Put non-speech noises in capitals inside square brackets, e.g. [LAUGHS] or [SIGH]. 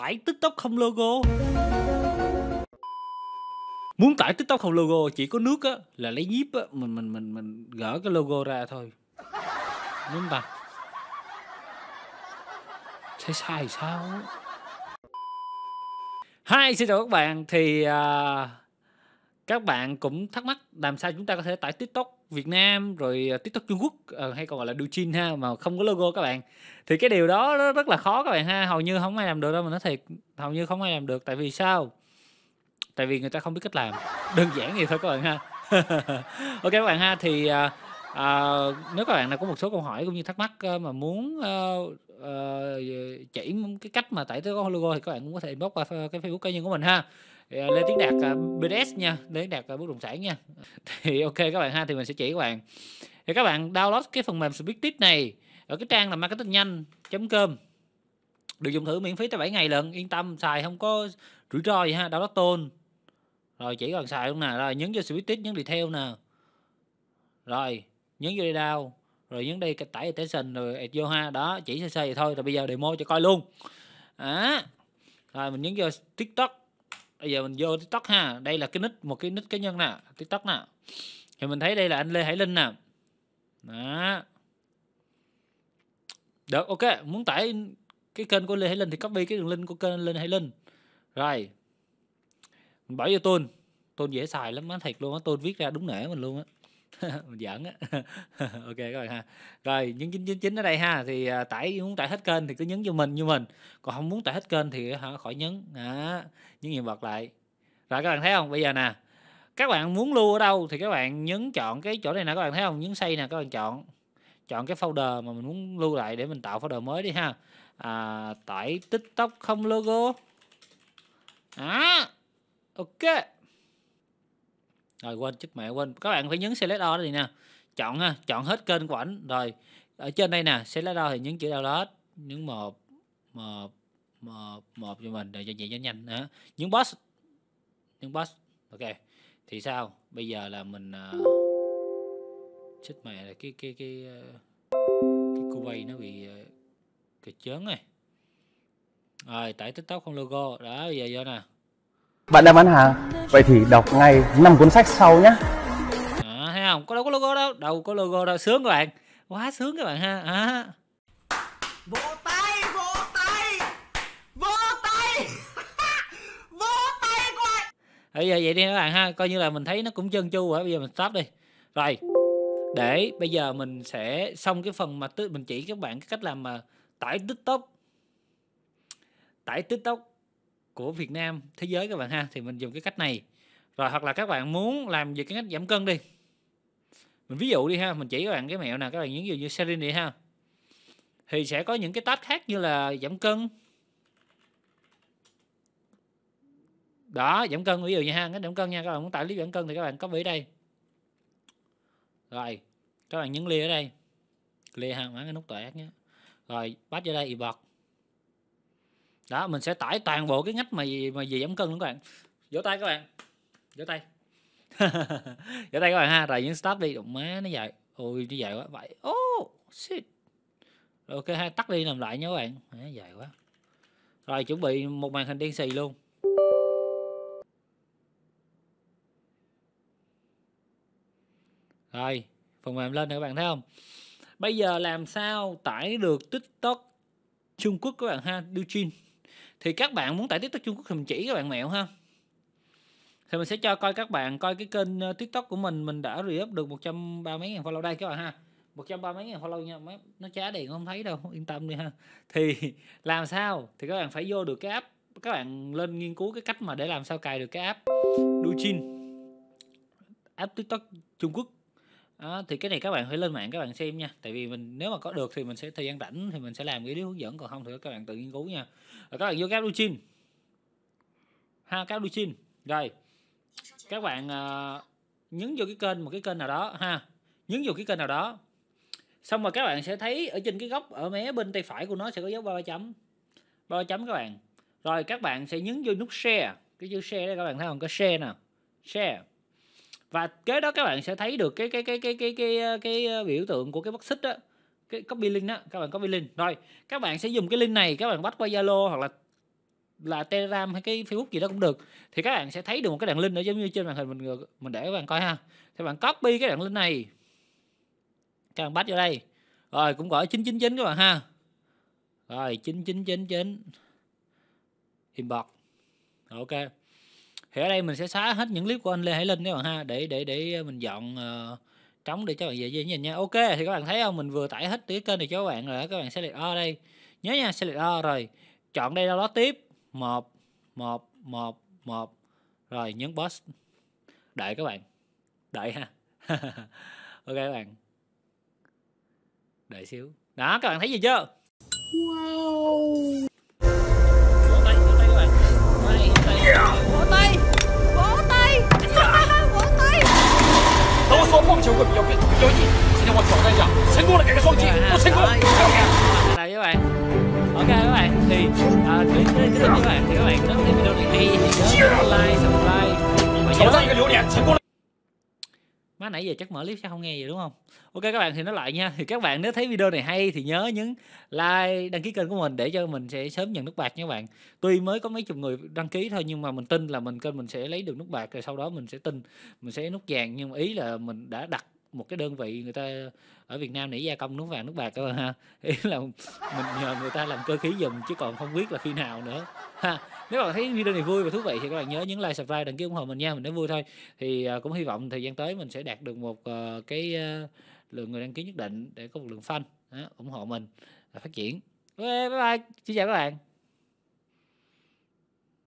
tải tiktok không logo muốn tải tiktok không logo chỉ có nước á là lấy nhíp á mình mình mình mình gỡ cái logo ra thôi đúng ta thế sai sao hai xin chào các bạn thì uh, các bạn cũng thắc mắc làm sao chúng ta có thể tải tiktok Việt Nam rồi à, TikTok Trung Quốc ờ, hay còn gọi là Douyin ha mà không có logo các bạn thì cái điều đó rất là khó các bạn ha hầu như không ai làm được đâu mà nói thiệt hầu như không ai làm được tại vì sao tại vì người ta không biết cách làm đơn giản vậy thôi các bạn ha [LAUGHS] ok các bạn ha thì à, à, nếu các bạn nào có một số câu hỏi cũng như thắc mắc ờ, mà muốn à, à, chỉ cái cách mà tải tới logo thì các bạn cũng có thể inbox qua cái Facebook cá nhân của mình ha À, Lê Tiến Đạt à, BDS nha Lê Tiến Đạt à, bất động sản nha [LAUGHS] thì ok các bạn ha thì mình sẽ chỉ các bạn thì các bạn download cái phần mềm tip này ở cái trang là marketingnhanh com được dùng thử miễn phí tới 7 ngày lận yên tâm xài không có rủi ro gì ha download tôn rồi chỉ cần xài luôn nè rồi nhấn vô tip nhấn detail nè rồi nhấn vô đây rồi nhấn đây tải extension rồi add vô ha đó chỉ sơ sơ vậy thôi rồi bây giờ demo cho coi luôn à rồi mình nhấn vô tiktok bây giờ mình vô tiktok ha đây là cái nick một cái nick cá nhân nè tiktok nè thì mình thấy đây là anh lê hải linh nè đó được ok muốn tải cái kênh của lê hải linh thì copy cái đường link của kênh lê hải linh rồi mình bỏ vô tôn tôn dễ xài lắm á thiệt luôn á tôn viết ra đúng nể mình luôn á [LAUGHS] mình giỡn á [LAUGHS] ok các bạn ha rồi những chín chín chín ở đây ha thì à, tải muốn tải hết kênh thì cứ nhấn vô mình như mình còn không muốn tải hết kênh thì hả, khỏi nhấn à, nhấn nhiều bật lại rồi các bạn thấy không bây giờ nè các bạn muốn lưu ở đâu thì các bạn nhấn chọn cái chỗ này nè các bạn thấy không nhấn xây nè các bạn chọn chọn cái folder mà mình muốn lưu lại để mình tạo folder mới đi ha à, tải tiktok không logo à ok rồi quên chức mẹ quên các bạn phải nhấn select all này nè chọn ha chọn hết kênh của ảnh rồi ở trên đây nè select all thì nhấn chữ download nhấn một một một một cho mình để cho dễ cho nhanh nữa nhấn boss nhấn boss ok thì sao bây giờ là mình uh, chết mẹ là cái cái cái uh, cái cu bay nó bị uh, à, cái chớn này rồi tải tiktok không logo đó bây giờ vô nè bạn đang bán hàng Vậy thì đọc ngay năm cuốn sách sau nhé à, ờ, Thấy không? Có đâu có logo đâu Đâu có logo đâu, sướng các bạn Quá sướng các bạn ha à. Vỗ tay, vỗ tay Vỗ tay [LAUGHS] Vỗ tay các bạn Bây giờ vậy đi các bạn ha Coi như là mình thấy nó cũng chân chu rồi Bây giờ mình stop đi Rồi để bây giờ mình sẽ xong cái phần mà mình chỉ các bạn cái cách làm mà tải tiktok tải tiktok của Việt Nam thế giới các bạn ha thì mình dùng cái cách này rồi hoặc là các bạn muốn làm về cái cách giảm cân đi mình ví dụ đi ha mình chỉ các bạn cái mẹo nào các bạn nhấn vào như serin đi ha thì sẽ có những cái tab khác như là giảm cân đó giảm cân ví dụ như ha cái giảm cân nha các bạn muốn tải clip giảm cân thì các bạn copy đây rồi các bạn nhấn lia ở đây lia ha mở cái nút tỏa nhé rồi bắt vô đây bọt đó mình sẽ tải toàn bộ cái ngách mà mà gì giảm cân luôn các bạn vỗ tay các bạn vỗ tay [LAUGHS] vỗ tay các bạn ha rồi những stop đi đụng má nó dài ôi nó dài quá vậy oh shit rồi ok ha tắt đi làm lại nha các bạn à, dài quá rồi chuẩn bị một màn hình đen xì luôn rồi phần mềm lên rồi các bạn thấy không bây giờ làm sao tải được tiktok trung quốc các bạn ha đưa chin thì các bạn muốn tải tiktok trung quốc thì mình chỉ các bạn mẹo ha thì mình sẽ cho coi các bạn coi cái kênh ờ, tiktok của mình mình đã re-up được một trăm ba mấy ngàn follow đây các bạn ha một trăm ba mấy ngàn follow nha mấy nó chá điện không thấy đâu yên tâm đi ha thì [LAUGHS] làm sao thì các bạn phải vô được cái app các bạn lên nghiên cứu cái cách mà để làm sao cài được cái app Douyin app tiktok trung quốc Ờ, thì cái này các bạn phải lên mạng các bạn xem nha tại vì mình nếu mà có được thì mình sẽ thời gian rảnh thì mình sẽ làm cái video hướng dẫn còn không thì các bạn tự nghiên cứu nha rồi các bạn vô cappuccino ha cappuccino rồi các bạn uh, nhấn vô cái kênh một cái kênh nào đó ha nhấn vô cái kênh nào đó xong rồi các bạn sẽ thấy ở trên cái góc ở mé bên tay phải của nó sẽ có dấu ba chấm ba chấm các bạn rồi các bạn sẽ nhấn vô nút share cái chữ share đây các bạn thấy không có share nè share và kế đó các bạn sẽ thấy được cái cái cái cái cái cái ờ, cái, cái ờ, biểu tượng của cái mắt xích đó cái copy link đó các bạn copy link rồi các bạn sẽ dùng cái link này các bạn bắt qua zalo hoặc là là telegram hay cái facebook gì đó cũng được thì các bạn sẽ thấy được một cái đoạn link ở giống như trên màn hình mình mình để các bạn coi ha thì bạn copy cái đoạn link này các bạn bắt vào đây rồi cũng gọi 999 các bạn ha rồi 9999 inbox ok thì ở đây mình sẽ xóa hết những clip của anh Lê Hải Linh các bạn ha để để để ờ, mình dọn uh, trống để cho bạn dễ dễ nhìn nha ok thì các bạn thấy không mình vừa tải hết cái kênh này cho các bạn rồi các bạn select O đây nhớ nha select O rồi chọn đây đâu đó tiếp một một một một rồi nhấn boss đợi các bạn đợi ha [LAUGHS] ok các bạn đợi xíu đó các bạn thấy gì chưa wow nên cứ như vậy thì các bạn nếu thấy video này hay thì nhớ like subscribe và nhớ má nãy giờ chắc mở clip sẽ không nghe vậy đúng không ok các bạn thì nó lại nha thì các bạn nếu thấy video này hay thì nhớ nhấn like đăng ký kênh của mình để cho mình sẽ sớm nhận nút bạc nha các bạn tuy mới có mấy chục người đăng ký thôi nhưng mà mình tin là mình kênh mình sẽ lấy được nút bạc rồi sau đó mình sẽ tin mình sẽ nút vàng nhưng mà ý là mình đã đặt một cái đơn vị người ta ở Việt Nam để gia công nước vàng nước bạc các bạn ha [LAUGHS] ý là mình nhờ người ta làm cơ khí dùm chứ còn không biết là khi nào nữa ha nếu bạn thấy video này vui và thú vị thì các bạn nhớ nhấn like subscribe đăng ký ủng hộ mình nha mình nói vui thôi thì à, cũng hy vọng thời gian tới mình sẽ đạt được một ờ, cái ờ, lượng người đăng ký nhất định để có một lượng fan ủng hộ mình phát triển bye bye xin chào các bạn